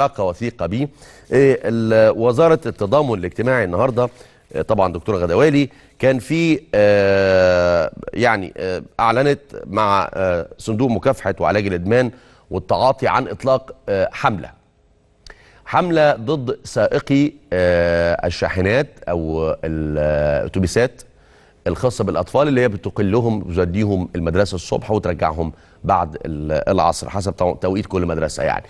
علاقه وثيقه بيه آه، وزاره التضامن الاجتماعي النهارده آه، طبعا دكتوره غداوالي كان في آه، يعني اعلنت مع صندوق مكافحه وعلاج الادمان والتعاطي عن اطلاق حمله حمله ضد سائقي الشاحنات او الاتوبيسات الخاصه بالاطفال اللي هي بتقلهم بتوديهم المدرسه الصبح وترجعهم بعد العصر حسب توقيت كل مدرسه يعني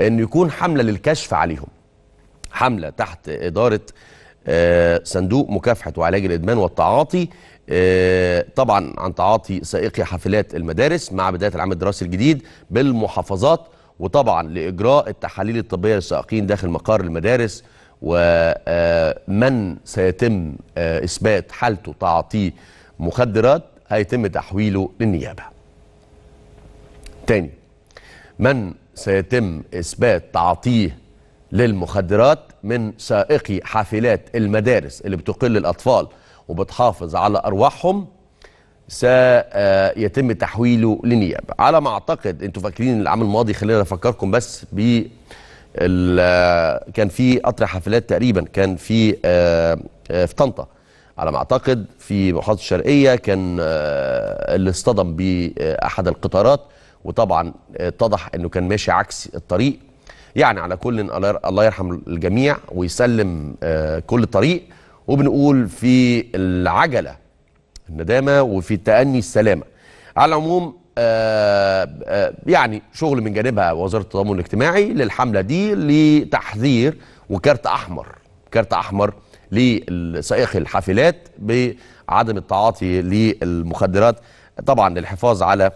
أن يكون حملة للكشف عليهم حملة تحت إدارة آه، صندوق مكافحة وعلاج الإدمان والتعاطي آه، طبعا عن تعاطي سائقي حافلات المدارس مع بداية العام الدراسي الجديد بالمحافظات وطبعا لإجراء التحاليل الطبية للسائقين داخل مقار المدارس ومن آه، سيتم إثبات حالته تعاطيه مخدرات هيتم تحويله للنيابة تاني من سيتم إثبات تعاطيه للمخدرات من سائقي حافلات المدارس اللي بتقل الأطفال وبتحافظ على أرواحهم سيتم تحويله لنيابة على ما أعتقد أنتوا فاكرين العام الماضي خلينا نفكركم بس ب كان في قطر حافلات تقريبا كان في آه، آه، في طنطا على ما اعتقد في محافظه الشرقيه كان آه، اللي اصطدم باحد القطارات وطبعا اتضح انه كان ماشي عكس الطريق يعني على كل الله يرحم الجميع ويسلم آه، كل طريق وبنقول في العجله الندامه وفي التأني السلامه على العموم آه، آه، يعني شغل من جانبها وزاره التضامن الاجتماعي للحمله دي لتحذير وكارت احمر كارت احمر لسائقي الحافلات بعدم التعاطي للمخدرات طبعا للحفاظ على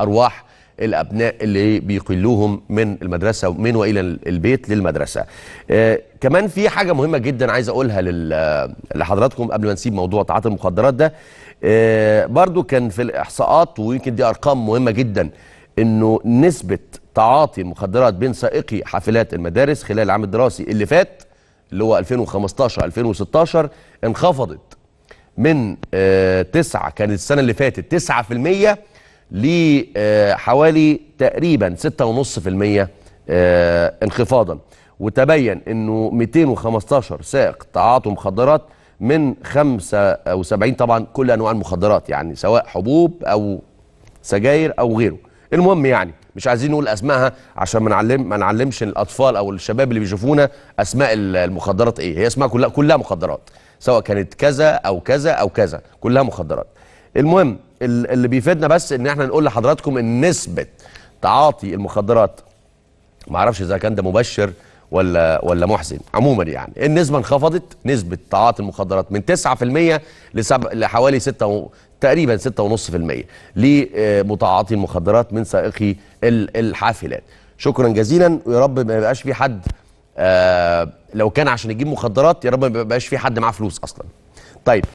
أرواح الأبناء اللي بيقلوهم من المدرسة من وإلى البيت للمدرسة آه، كمان في حاجة مهمة جدا عايز أقولها آه، لحضراتكم قبل ما نسيب موضوع تعاطي المخدرات ده آه، برضو كان في الإحصاءات ويمكن دي أرقام مهمة جدا أنه نسبة تعاطي المخدرات بين سائقي حافلات المدارس خلال العام الدراسي اللي فات اللي هو 2015 2016 انخفضت من آه، تسعة كانت السنه اللي فاتت 9% لحوالي آه، تقريبا 6.5% آه، انخفاضا وتبين انه 215 سائق تعاطوا مخدرات من 75 طبعا كل انواع المخدرات يعني سواء حبوب او سجاير او غيره المهم يعني مش عايزين نقول اسمائها عشان ما نعلم ما نعلمش الاطفال او الشباب اللي بيشوفونا اسماء المخدرات ايه هي اسمها كلها كلها مخدرات سواء كانت كذا او كذا او كذا كلها مخدرات المهم اللي بيفيدنا بس ان احنا نقول لحضراتكم ان نسبه تعاطي المخدرات ما اعرفش اذا كان ده مبشر ولا ولا محزن عموما يعني النسبه انخفضت نسبه تعاطي المخدرات من 9% لسب... لحوالي 6 و... تقريبا 6.5% لمتعاطي المخدرات من سائقي الحافلات شكرا جزيلا ويا رب ما يبقاش في حد آه، لو كان عشان يجيب مخدرات يا رب ما يبقاش في حد معاه فلوس اصلا طيب